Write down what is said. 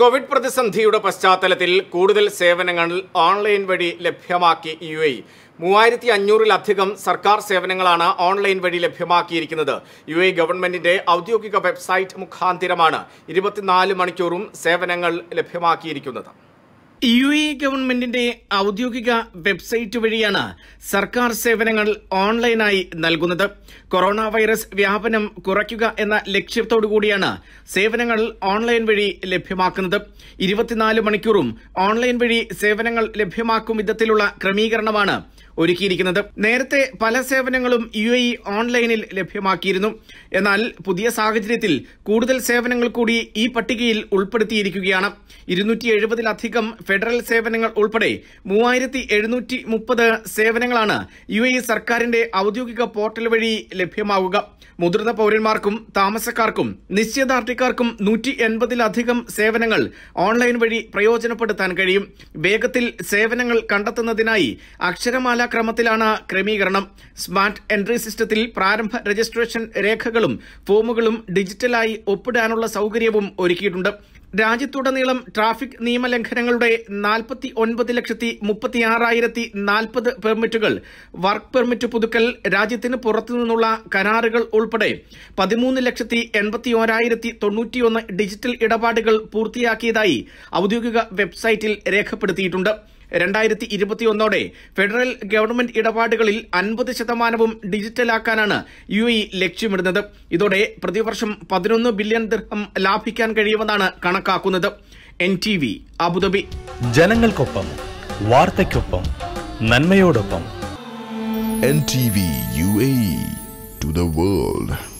Covid പ്രതിസന്ധിയുടെ പശ്ചാത്തലത്തിൽ കൂടുതൽ സേവനങ്ങൾ ഓൺലൈൻ വഴി ലഭ്യമാക്കി യു എ മൂവായിരത്തി അഞ്ഞൂറിലധികം സർക്കാർ സേവനങ്ങളാണ് ഓൺലൈൻ വഴി ലഭ്യമാക്കിയിരിക്കുന്നത് യു എ ഗവൺമെന്റിന്റെ ഔദ്യോഗിക വെബ്സൈറ്റ് മുഖാന്തിരമാണ് ഇരുപത്തിനാല് മണിക്കൂറും സേവനങ്ങൾ ലഭ്യമാക്കിയിരിക്കുന്നത് യു എ ഗവൺമെന്റിന്റെ ഔദ്യോഗിക വെബ്സൈറ്റ് വഴിയാണ് സർക്കാർ സേവനങ്ങൾ ഓൺലൈനായി നൽകുന്നത് കൊറോണ വൈറസ് വ്യാപനം കുറയ്ക്കുക എന്ന ലക്ഷ്യത്തോടുകൂടിയാണ് സേവനങ്ങൾ ഓൺലൈൻ വഴി ലഭ്യമാക്കുന്നത് ഇരുപത്തിനാല് മണിക്കൂറും ഓൺലൈൻ വഴി സേവനങ്ങൾ ലഭ്യമാക്കും വിധത്തിലുള്ള ക്രമീകരണമാണ് ഒരുക്കിയിരിക്കുന്നത് നേരത്തെ പല സേവനങ്ങളും യു എ ഓൺലൈനിൽ ലഭ്യമാക്കിയിരുന്നു എന്നാൽ പുതിയ സാഹചര്യത്തിൽ കൂടുതൽ സേവനങ്ങൾ കൂടി ഈ പട്ടികയിൽ ഉൾപ്പെടുത്തിയിരിക്കുകയാണ് ഇരുന്നൂറ്റി എഴുപതിലധികം ഫെഡറൽ സേവനങ്ങൾ ഉൾപ്പെടെ മൂവായിരത്തി എഴുന്നൂറ്റി മുപ്പത് സേവനങ്ങളാണ് യു എ സർക്കാരിന്റെ ഔദ്യോഗിക പോർട്ടൽ വഴി ലഭ്യമാവുക മുതിർന്ന പൌരന്മാർക്കും താമസക്കാർക്കും നിശ്ചയദാർഢ്യക്കാർക്കും നൂറ്റി എൺപതിലധികം സേവനങ്ങൾ ഓൺലൈൻ വഴി പ്രയോജനപ്പെടുത്താൻ കഴിയും വേഗത്തിൽ സേവനങ്ങൾ കണ്ടെത്തുന്നതിനായി അക്ഷരമാല ക്രമത്തിലാണ് ക്രമീകരണം സ്മാർട്ട് എൻട്രി സിസ്റ്റത്തിൽ പ്രാരംഭ രജിസ്ട്രേഷൻ രേഖകളും ഫോമുകളും ഡിജിറ്റലായി ഒപ്പിടാനുള്ള സൗകര്യവും ഒരുക്കിയിട്ടുണ്ട് രാജ്യത്തുടനീളം ട്രാഫിക് നിയമലംഘനങ്ങളുടെ നാൽപ്പത്തി ഒൻപത് ലക്ഷത്തി മുപ്പത്തിയാറായിരത്തി നാൽപ്പത് പെർമിറ്റുകൾ വർക്ക് പെർമിറ്റ് പുതുക്കൽ രാജ്യത്തിന് പുറത്തുനിന്നുള്ള കരാറുകൾ ഉൾപ്പെടെ പതിമൂന്ന് ലക്ഷത്തി എൺപത്തി ഓരായിരത്തി തൊണ്ണൂറ്റിയൊന്ന് ഡിജിറ്റൽ ഇടപാടുകൾ പൂർത്തിയാക്കിയതായി ഔദ്യോഗിക വെബ്സൈറ്റിൽ രേഖപ്പെടുത്തിയിട്ടുണ്ട് രണ്ടായിരത്തി ഇരുപത്തിയൊന്നോടെ ഫെഡറൽ ഗവൺമെന്റ് ഇടപാടുകളിൽ അൻപത് ശതമാനവും ഡിജിറ്റലാക്കാനാണ് യു ഇ ലക്ഷ്യമിടുന്നത് ഇതോടെ പ്രതിവർഷം പതിനൊന്ന് ബില്യൺ ദീർഘം ലാഭിക്കാൻ കഴിയുമെന്നാണ് കണക്കാക്കുന്നത് എൻ ടി വി അബുദാബി ജനങ്ങൾക്കൊപ്പം വാർത്തയ്ക്കൊപ്പം നന്മയോടൊപ്പം N T V U A to the world